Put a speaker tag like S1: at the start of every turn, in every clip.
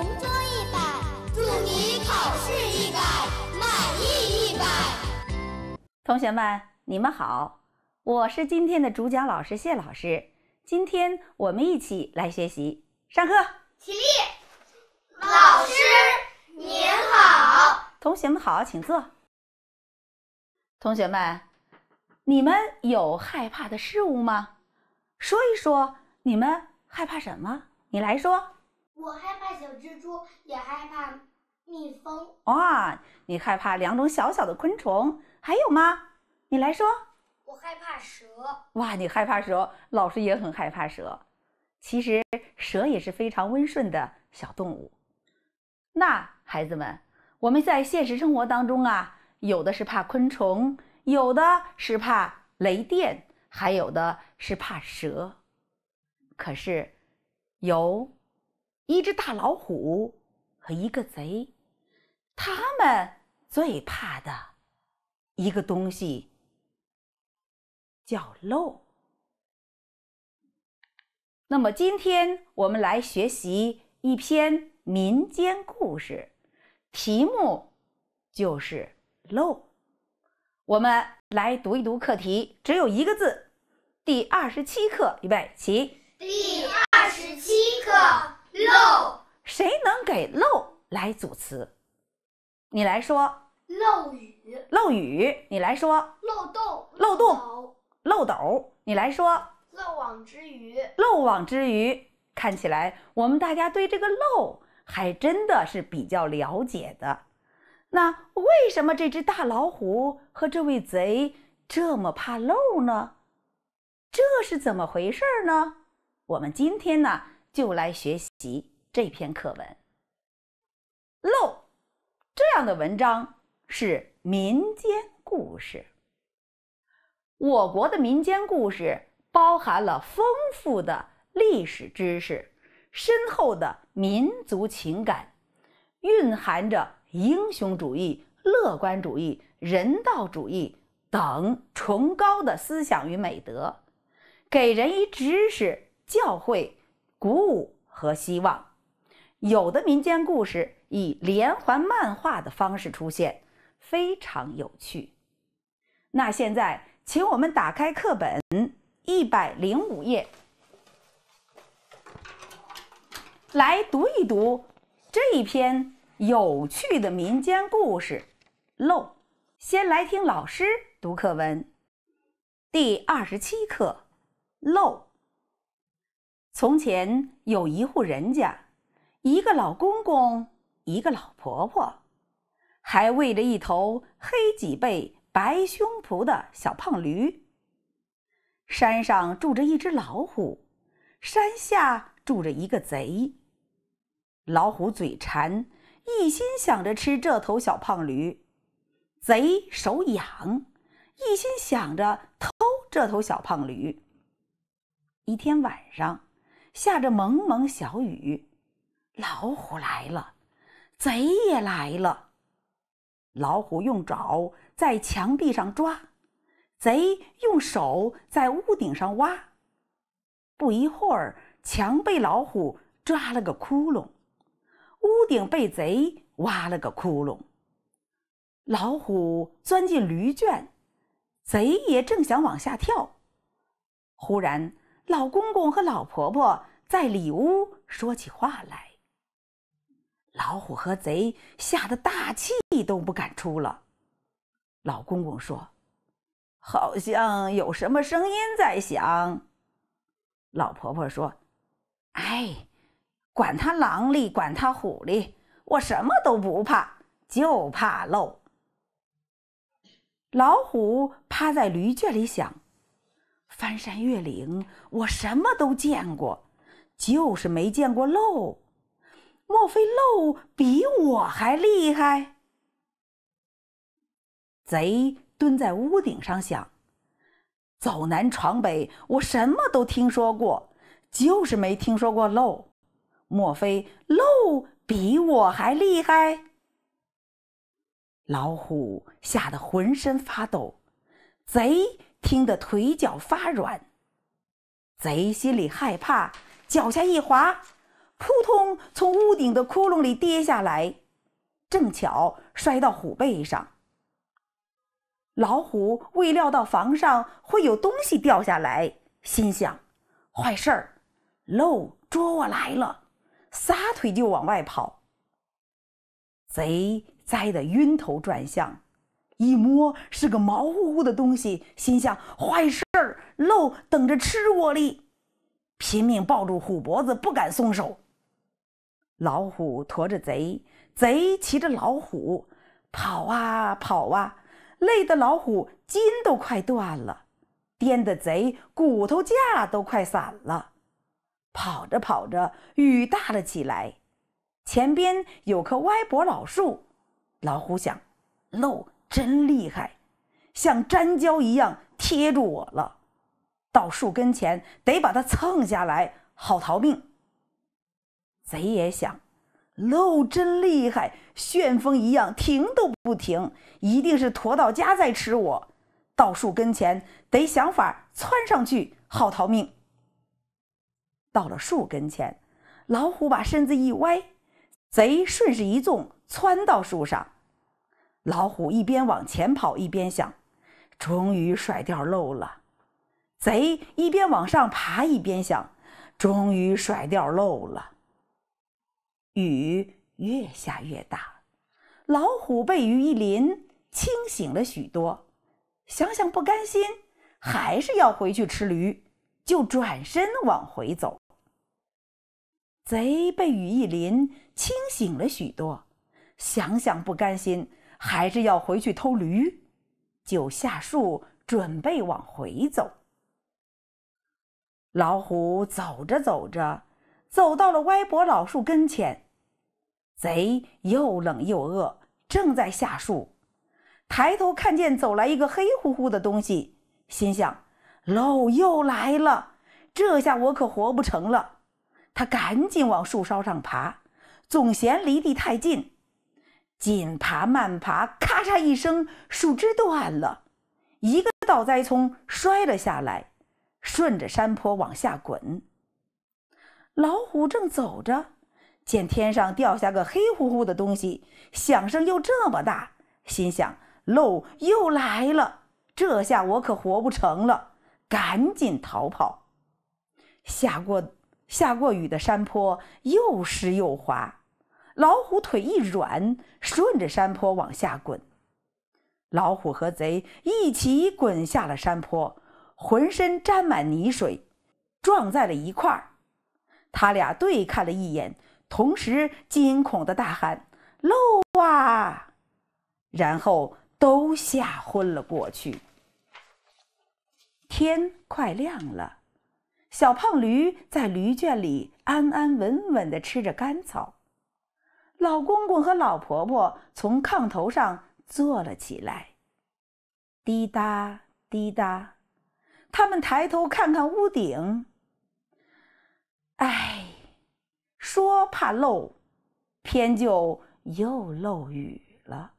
S1: 同桌一百，祝你考试一百，满意一百。
S2: 同学们，你们好，我是今天的主讲老师谢老师。今天我们一起来学习，上课，起立。老师您好，同学们好，请坐。同学们，你们有害怕的事物吗？说一说，你们害怕什么？你来说。
S1: 我害怕小蜘蛛，也害怕蜜蜂。
S2: 哇，你害怕两种小小的昆虫，还有吗？你来说。
S1: 我害怕蛇。
S2: 哇，你害怕蛇，老师也很害怕蛇。其实蛇也是非常温顺的小动物。那孩子们，我们在现实生活当中啊，有的是怕昆虫，有的是怕雷电，还有的是怕蛇。可是有。一只大老虎和一个贼，他们最怕的一个东西叫漏。那么，今天我们来学习一篇民间故事，题目就是“漏”。我们来读一读课题，只有一个字。第二十七课，预备，起。
S1: 第二十七课。
S2: 漏，谁能给漏来组词？你来说。
S1: 漏雨。
S2: 漏雨，你来说。
S1: 漏洞。漏洞。
S2: 漏斗。斗，你来说。
S1: 漏网之鱼。
S2: 漏网之鱼。看起来我们大家对这个漏还真的是比较了解的。那为什么这只大老虎和这位贼这么怕漏呢？这是怎么回事呢？我们今天呢？就来学习这篇课文。《漏》这样的文章是民间故事。我国的民间故事包含了丰富的历史知识、深厚的民族情感，蕴含着英雄主义、乐观主义、人道主义等崇高的思想与美德，给人以知识教诲。鼓舞和希望，有的民间故事以连环漫画的方式出现，非常有趣。那现在，请我们打开课本一百零五页，来读一读这一篇有趣的民间故事《漏》。先来听老师读课文，第二十七课《漏》。从前有一户人家，一个老公公，一个老婆婆，还喂着一头黑脊背、白胸脯的小胖驴。山上住着一只老虎，山下住着一个贼。老虎嘴馋，一心想着吃这头小胖驴；贼手痒，一心想着偷这头小胖驴。一天晚上。下着蒙蒙小雨，老虎来了，贼也来了。老虎用爪在墙壁上抓，贼用手在屋顶上挖。不一会儿，墙被老虎抓了个窟窿，屋顶被贼挖了个窟窿。老虎钻进驴圈，贼也正想往下跳，忽然，老公公和老婆婆。在里屋说起话来，老虎和贼吓得大气都不敢出了。老公公说：“好像有什么声音在响。”老婆婆说：“哎，管他狼哩，管他虎哩，我什么都不怕，就怕漏。”老虎趴在驴圈里想：“翻山越岭，我什么都见过。”就是没见过漏，莫非漏比我还厉害？贼蹲在屋顶上想：走南闯北，我什么都听说过，就是没听说过漏，莫非漏比我还厉害？老虎吓得浑身发抖，贼听得腿脚发软，贼心里害怕。脚下一滑，扑通从屋顶的窟窿里跌下来，正巧摔到虎背上。老虎未料到房上会有东西掉下来，心想：“坏事儿，漏捉我来了！”撒腿就往外跑。贼栽得晕头转向，一摸是个毛乎乎的东西，心想：“坏事儿，漏等着吃我哩！”拼命抱住虎脖子，不敢松手。老虎驮着贼，贼骑着老虎，跑啊跑啊，累得老虎筋都快断了，颠得贼骨头架都快散了。跑着跑着，雨大了起来，前边有棵歪脖老树，老虎想：漏真厉害，像粘胶一样贴住我了。到树跟前得把它蹭下来，好逃命。贼也想，漏真厉害，旋风一样，停都不停，一定是驮到家再吃我。到树跟前得想法窜上去，好逃命。到了树跟前，老虎把身子一歪，贼顺势一纵，窜到树上。老虎一边往前跑，一边想，终于甩掉漏了。贼一边往上爬，一边想：“终于甩掉漏了。”雨越下越大，老虎被雨一淋，清醒了许多，想想不甘心，还是要回去吃驴，就转身往回走。贼被雨一淋，清醒了许多，想想不甘心，还是要回去偷驴，就下树准备往回走。老虎走着走着，走到了歪脖老树跟前。贼又冷又饿，正在下树，抬头看见走来一个黑乎乎的东西，心想：“漏又来了，这下我可活不成了。”他赶紧往树梢上爬，总嫌离地太近，紧爬慢爬，咔嚓一声，树枝断了，一个倒栽葱摔了下来。顺着山坡往下滚。老虎正走着，见天上掉下个黑乎乎的东西，响声又这么大，心想：“漏又来了，这下我可活不成了！”赶紧逃跑。下过下过雨的山坡又湿又滑，老虎腿一软，顺着山坡往下滚。老虎和贼一起滚下了山坡。浑身沾满泥水，撞在了一块儿。他俩对看了一眼，同时惊恐的大喊：“漏啊！”然后都吓昏了过去。天快亮了，小胖驴在驴圈里安安稳稳地吃着干草。老公公和老婆婆从炕头上坐了起来，滴答滴答。他们抬头看看屋顶，哎，说怕漏，偏就又漏雨了。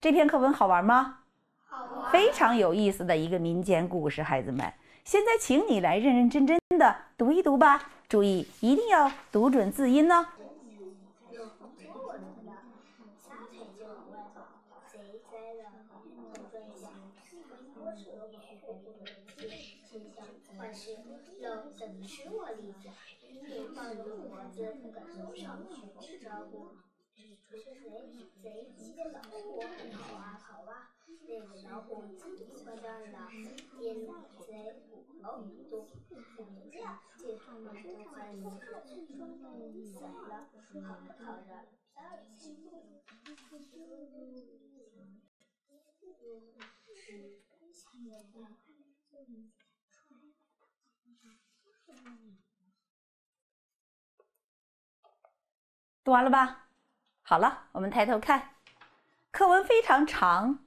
S2: 这篇课文好玩吗？好玩，非常有意思的一个民间故事。孩子们，现在请你来认认真真的读一读吧，注意一定要读准字音呢。
S1: 脖子不敢凑上去招呼，贼贼见老虎，跑啊跑啊，那个老虎气得坏蛋的，连贼虎老虎都看不见，见他们都快迷上了，说好的好的。
S2: 读完了吧？好了，我们抬头看，课文非常长，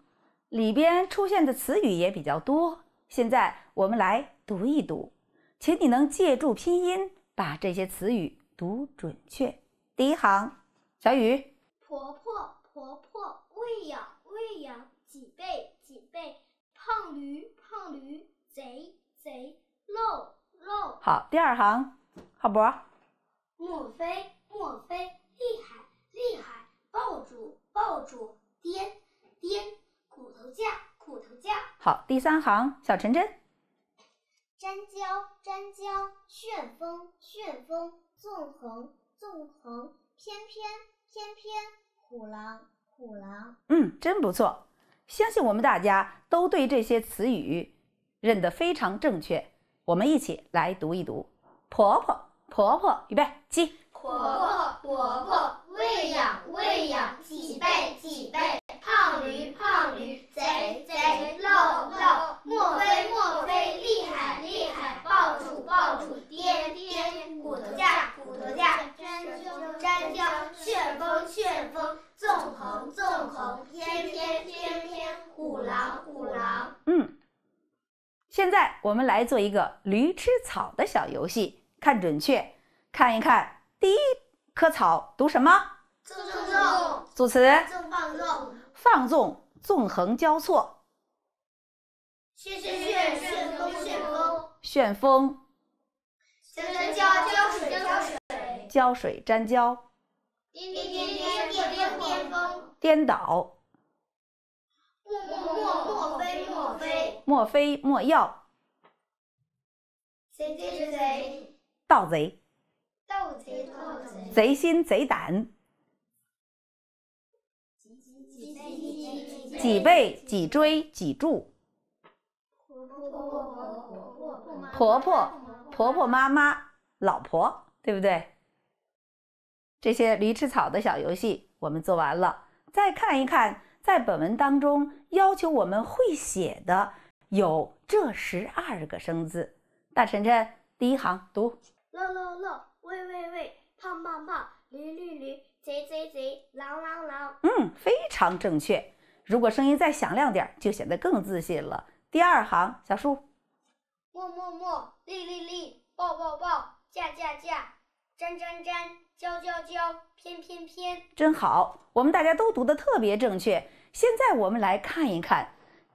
S2: 里边出现的词语也比较多。现在我们来读一读，请你能借助拼音把这些词语读准确。第一行，小雨，
S1: 婆婆婆婆，喂养喂养，脊背脊背，胖驴胖驴，贼贼漏漏。
S2: 好，第二行，浩博，
S1: 莫非莫非。厉害，厉害！抱住，抱住！颠，颠！骨头架，骨头架。
S2: 好，第三行，小陈真。
S1: 粘胶，粘胶；旋风，旋风；纵横，纵横；偏偏，偏偏；虎狼，虎狼。
S2: 嗯，真不错。相信我们大家都对这些词语认得非常正确。我们一起来读一读。婆婆，婆婆，预备，起。
S1: 伯伯伯伯，喂养喂养，脊背脊背，胖驴胖驴，贼贼漏漏，莫非莫非，厉害厉害，抱住抱住，颠颠骨头架骨头架，粘胶粘胶，旋风旋风，纵横纵横，偏偏偏偏，虎狼虎狼。
S2: 嗯，现在我们来做一个驴吃草的小游戏，看准确，看一看。第一棵草读什么？纵
S1: 纵纵。
S2: 组词。纵放纵。放纵纵横交错。
S1: 旋旋旋旋风旋风。
S2: 旋风。
S1: 胶胶浇水浇水。
S2: 浇水粘胶。
S1: 颠颠颠颠颠颠峰。
S2: 颠倒。
S1: 莫莫莫莫非莫非。
S2: 莫非莫要。贼贼贼。盗贼。贼心贼胆，脊背、脊椎、脊柱，婆婆婆婆婆婆婆婆妈妈，老婆，对不对？这些驴吃草的小游戏我们做完了，再看一看，在本文当中要求我们会写的有这十二个生字。大晨晨，第一行读。
S1: 喂喂喂，胖胖胖，驴驴驴，贼贼贼，狼狼狼。
S2: 嗯，非常正确。如果声音再响亮点，就显得更自信了。第二行，小树。
S1: 默默默，立立立，抱抱抱，架架架，粘粘粘，教教教，偏偏偏。
S2: 真好，我们大家都读的特别正确。现在我们来看一看，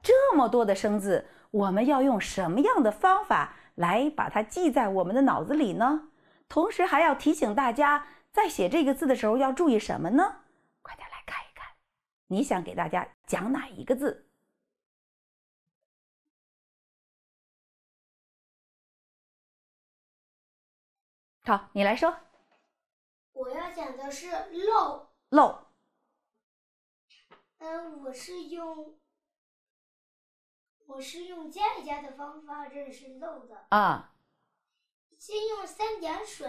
S2: 这么多的生字，我们要用什么样的方法来把它记在我们的脑子里呢？同时还要提醒大家，在写这个字的时候要注意什么呢？快点来看一看，你想给大家讲哪一个字？
S3: 好，你来说。我要讲的是“漏”。漏。
S1: 嗯，我是用我是用加一加的方法认识“漏”的。啊。先用三点水，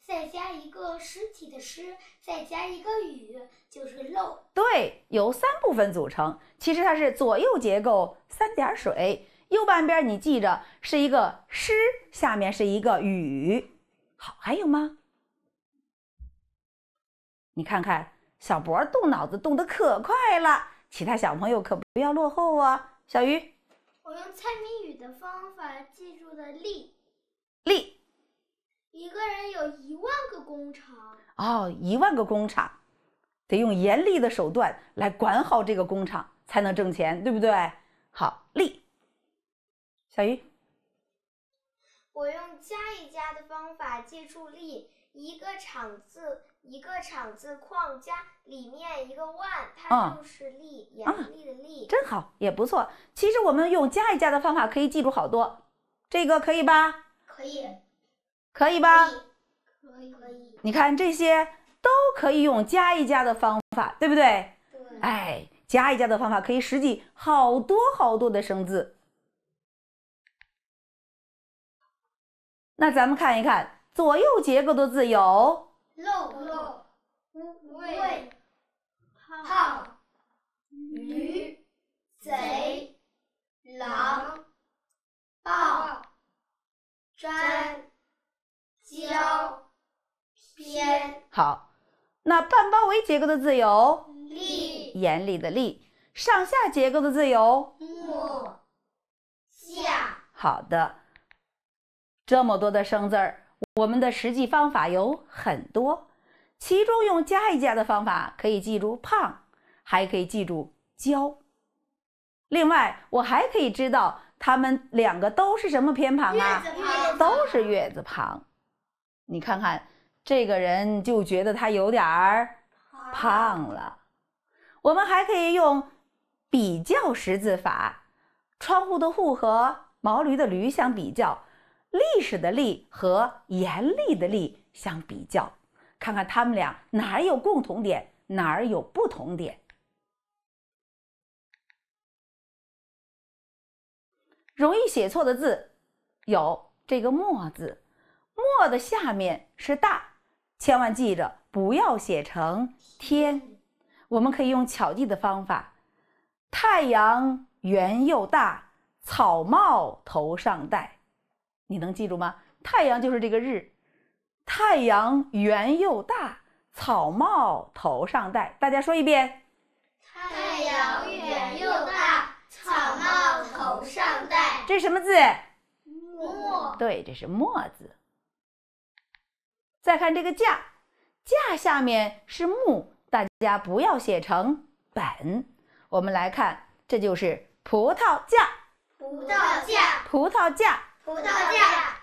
S1: 再加一个实体的尸，再加一个雨，就是漏。
S2: 对，由三部分组成。其实它是左右结构，三点水，右半边你记着是一个湿，下面是一个雨。好，还有吗？你看看，小博动脑子动得可快了，其他小朋友可不要落后啊！小鱼，
S1: 我用猜谜语的方法记住的立，立。一个人有一万个工厂
S2: 哦，一万个工厂，得用严厉的手段来管好这个工厂，才能挣钱，对不对？好，力，小鱼，
S1: 我用加一加的方法记住“力”，一个厂字，一个厂字框加里面一个万，它就是“力”，严厉的“力”。真好，
S2: 也不错。其实我们用加一加的方法可以记住好多，这个可以吧？可以。可以吧？可以，可以。你看这些都可以用加一加的方法，对不对？对。哎，加一加的方法可以识记好多好多的生字。那咱们看一看左右结构的字有：
S1: 肉、肉、喂。胖、鱼、贼、狼、豹、毡。交偏
S2: 好，那半包围结构的字有立，眼里的立；上下结构的字有
S1: 木
S2: 下。好的，这么多的生字儿，我们的实际方法有很多，其中用加一加的方法可以记住胖，还可以记住交。另外，我还可以知道它们两个都是什么偏旁啊？都是月字旁。你看看这个人就觉得他有点儿胖了。我们还可以用比较识字法，窗户的“户”和毛驴的“驴”相比较，历史的“历”和严厉的“厉”相比较，看看他们俩哪儿有共同点，哪儿有不同点。容易写错的字有这个“墨”字。墨的下面是大，千万记着不要写成天。我们可以用巧记的方法：太阳圆又大，草帽头上戴。你能记住吗？太阳就是这个日。太阳圆又大，草帽头上戴。大家说一遍：
S1: 太阳圆又大，草帽头上戴。这是什么字？墨。
S2: 对，这是墨字。再看这个架，架下面是木，大家不要写成本。我们来看，这就是葡萄架。
S1: 葡萄架，
S2: 葡萄架，
S1: 葡萄架。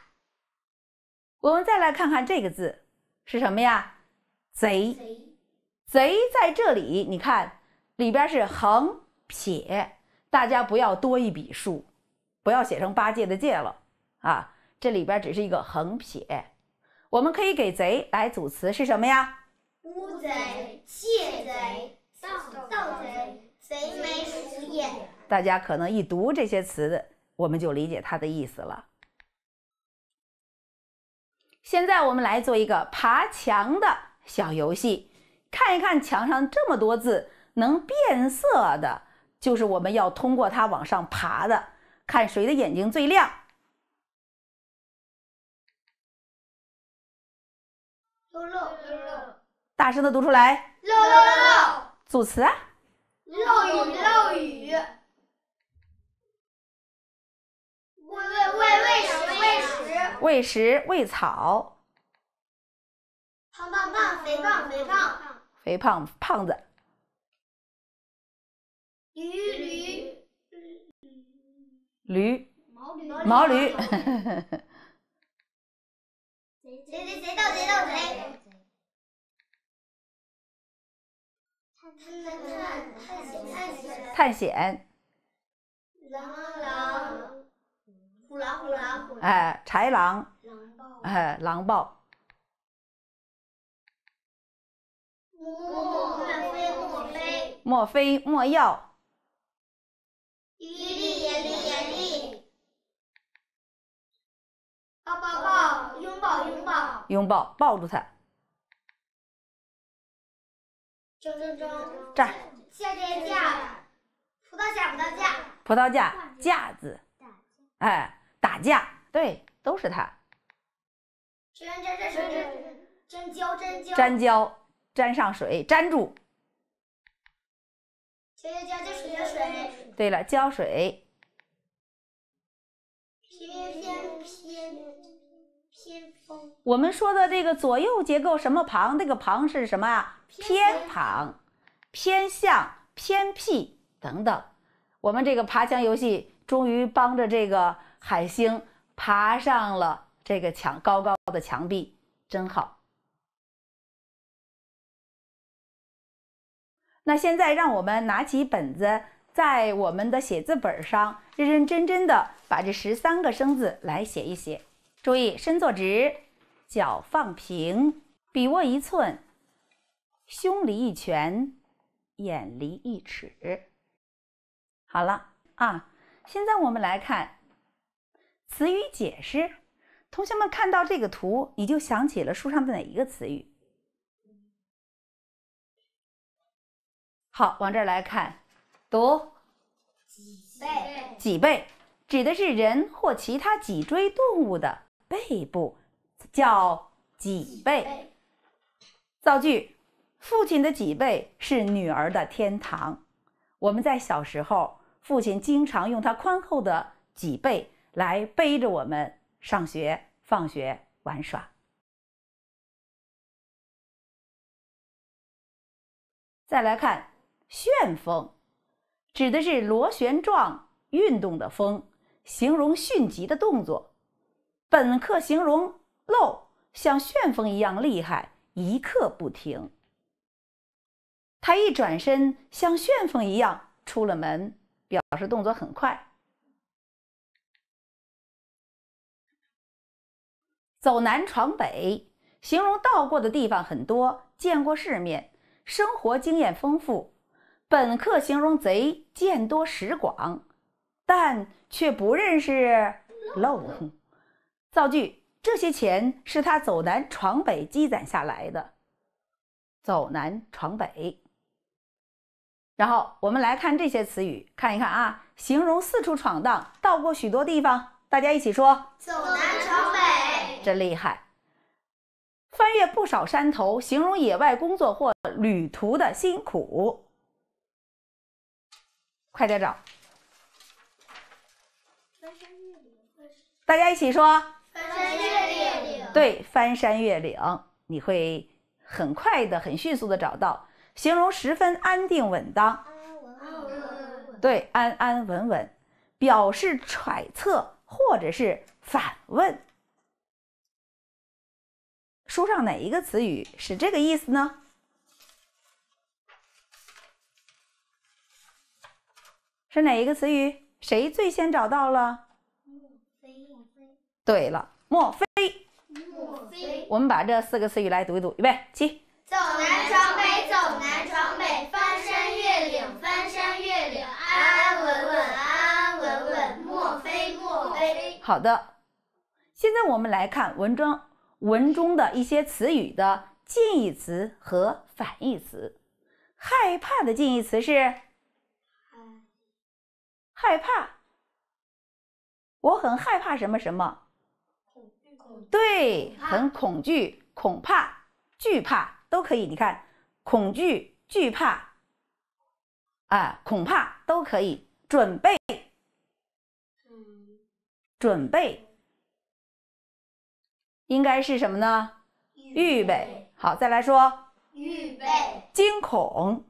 S2: 我们再来看看这个字是什么呀？贼。贼在这里，你看里边是横撇，大家不要多一笔竖，不要写成八戒的戒了啊！这里边只是一个横撇。我们可以给“贼”来组词是什么呀？
S1: 乌贼、窃贼、盗贼、贼眉鼠眼。
S2: 大家可能一读这些词，我们就理解它的意思了。现在我们来做一个爬墙的小游戏，看一看墙上这么多字，能变色的，就是我们要通过它往上爬的。看谁的眼睛最亮。
S1: 漏漏漏
S2: 大声的读出来。
S1: 漏漏漏，组词。漏雨漏雨。喂喂喂喂食喂食。
S2: 喂食喂草。
S1: 胖胖胖，肥胖肥胖。
S2: 肥胖胖子。
S3: 驴驴驴驴。
S2: 毛驴毛驴。
S3: 谁谁谁盗贼。到谁？
S1: 探险。
S2: 探险。
S1: 狼狼，虎狼虎狼虎。狼。哎，
S2: 豺狼。狼豹。哎，狼豹。
S3: 莫莫莫非莫非。
S2: 莫非莫要。
S3: 严厉严厉严厉。抱抱抱，拥抱拥抱。拥
S2: 抱，抱住他。
S3: 这儿。
S1: 夏天架，葡萄架，葡萄架。
S2: 葡萄架，架子。哎，打架，对，都是它。
S1: 粘胶粘胶。粘
S2: 胶，粘上水，粘住。
S1: 浇浇浇水浇水。
S2: 对了，浇水。
S1: 偏偏偏。
S2: 偏锋。我们说的这个左右结构什么旁，那个旁是什么啊？偏旁，偏向、偏僻等等。我们这个爬墙游戏终于帮着这个海星爬上了这个墙高高的墙壁，真好。那现在让我们拿起本子，在我们的写字本上认认真真的把这十三个生字来写一写。注意，身坐直，脚放平，笔握一寸，胸离一拳，眼离一尺。好了，啊，现在我们来看词语解释。同学们看到这个图，你就想起了书上的哪一个词语？好，往这儿来看，读脊背。脊背指的是人或其他脊椎动物的。背部叫脊背，造句：父亲的脊背是女儿的天堂。我们在小时候，父亲经常用他宽厚的脊背来背着我们上学、放学、玩耍。
S3: 再来看
S2: 旋风，指的是螺旋状运动的风，形容迅疾的动作。本课形容漏像旋风一样厉害，一刻不停。他一转身像旋风一样出了门，表示动作很快。走南闯北，形容到过的地方很多，见过世面，生活经验丰富。本课形容贼见多识广，但却不认识漏。造句：这些钱是他走南闯北积攒下来的。走南闯北。然后我们来看这些词语，看一看啊，形容四处闯荡，到过许多地方。大家一起说：
S1: 走南闯北，
S2: 真厉害！翻越不少山头，形容野外工作或旅途的辛苦。快点找！大家一起说。翻山越岭。对，翻山越岭，你会很快的、很迅速的找到。形容十分安定稳当。安安稳稳。对，安安稳稳，表示揣测或者是反问。书上哪一个词语是这个意思呢？是哪一个词语？谁最先找到了？对了，莫非？莫非。我们把这四个词语来读一读，预备起。
S1: 走南闯北，走南闯北；翻山越岭，翻山越岭；安安稳稳，安安稳稳。莫非，莫非。
S2: 好的，现在我们来看文章文中的一些词语的近义词和反义词。害怕的近义词是害怕。我很害怕什么什么。对，很恐惧、恐怕、惧怕都可以。你看，恐惧、惧怕，哎，恐怕都可以。准备，嗯，准备，应该是什么呢？预备。好，再来说，预备。惊恐，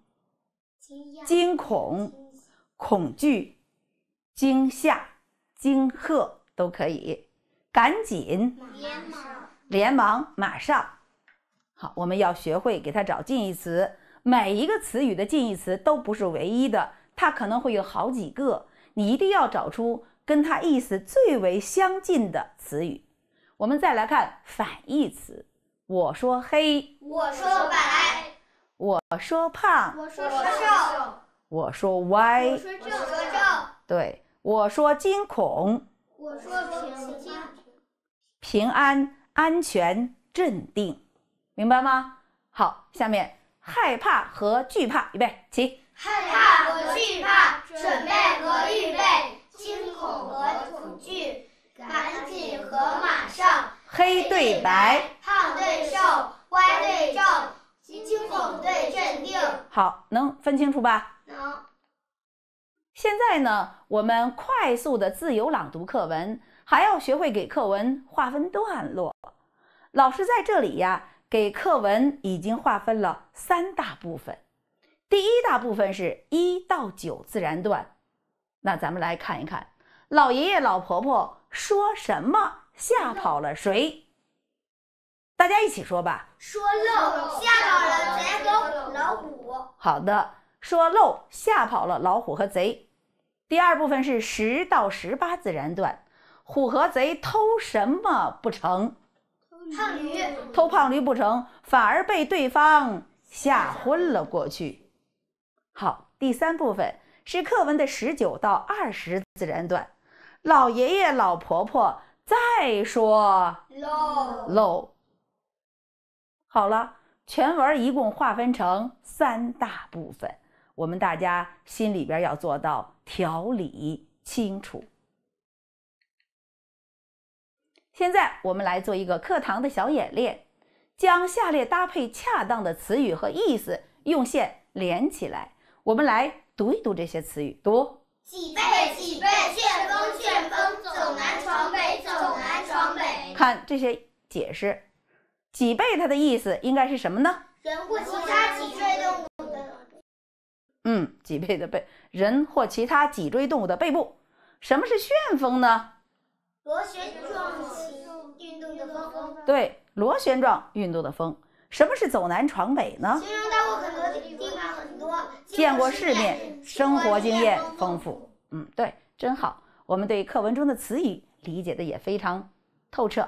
S2: 惊恐，恐惧，惊吓、惊吓都可以。赶紧，连忙，连忙，马上。好，我们要学会给它找近义词。每一个词语的近义词都不是唯一的，它可能会有好几个。你一定要找出跟它意思最为相近的词语。我们再来看反义词。我说黑，
S1: 我说白，
S2: 我说胖，我说瘦，我说歪，我说正，对，我说惊恐，
S1: 我说平静。
S2: 平安、安全、镇定，明白吗？好，下面害怕和惧怕，预备起。害怕和惧怕，准备和预备，
S1: 惊恐和恐惧，赶紧和马上。
S2: 黑对白，
S1: 胖对瘦，歪对正，惊恐对镇定。
S2: 好，能分清楚吧？能。现在呢，我们快速的自由朗读课文。还要学会给课文划分段落。老师在这里呀，给课文已经划分了三大部分。第一大部分是一到九自然段，那咱们来看一看，老爷爷老婆婆说什么吓跑了谁？大家一起说吧。
S1: 说漏吓跑了贼和老虎。
S2: 好的，说漏吓跑了老虎和贼。第二部分是十到十八自然段。虎和贼偷什么不成？偷驴，偷胖驴不成，反而被对方吓昏了过去。好，第三部分是课文的十九到二十自然段。老爷爷、老婆婆再说 low。好了，全文一共划分成三大部分，我们大家心里边要做到条理清楚。现在我们来做一个课堂的小演练，将下列搭配恰当的词语和意思用线连起来。我们来读一读这些词语，读
S1: 脊背、脊背、旋风、旋风、走南闯北、走南闯北。
S2: 看这些解释，脊背它的意思应该是什么呢？
S1: 人或其他脊椎动物的。
S2: 嗯，脊背的背，人或其他脊椎动物的背部。什么是旋风呢？螺旋。对，螺旋状运动的风。什么是走南闯北呢？形
S1: 容到过很多地方，很多见过世面，
S2: 生活经验丰富。嗯，对，真好。我们对课文中的词语理解的也非常透彻。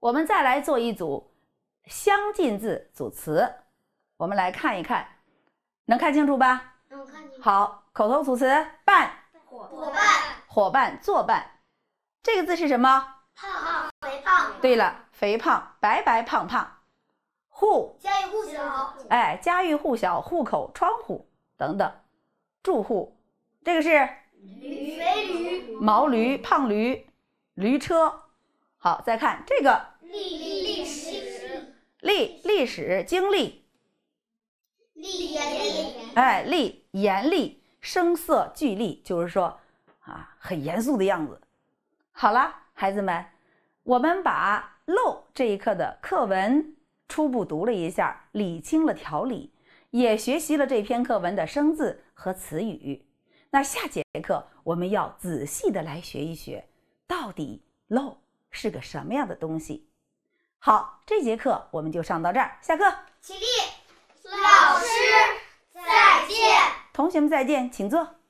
S2: 我们再来做一组相近字组词，我们来看一看，能看清楚吧？好，口头组词，伴伙伴伙伴作伴，这个字是什么？胖对了，肥胖白白胖胖，户家
S1: 喻户晓，
S2: 哎，家喻户晓，户口窗户等等，住户，这个是
S1: 驴肥驴，
S2: 毛驴胖驴，驴车，好，再看这个历历历史历历史经历，历
S1: 严厉，
S2: 哎，历严厉，声色俱厉，就是说啊，很严肃的样子。好了，孩子们。我们把《漏》这一课的课文初步读了一下，理清了条理，也学习了这篇课文的生字和词语。那下节课我们要仔细的来学一学，到底“漏”是个什么样的东西。好，这节课我们就上到这儿，下课。起立，
S1: 老师
S3: 再见。
S2: 同学们再见，请坐。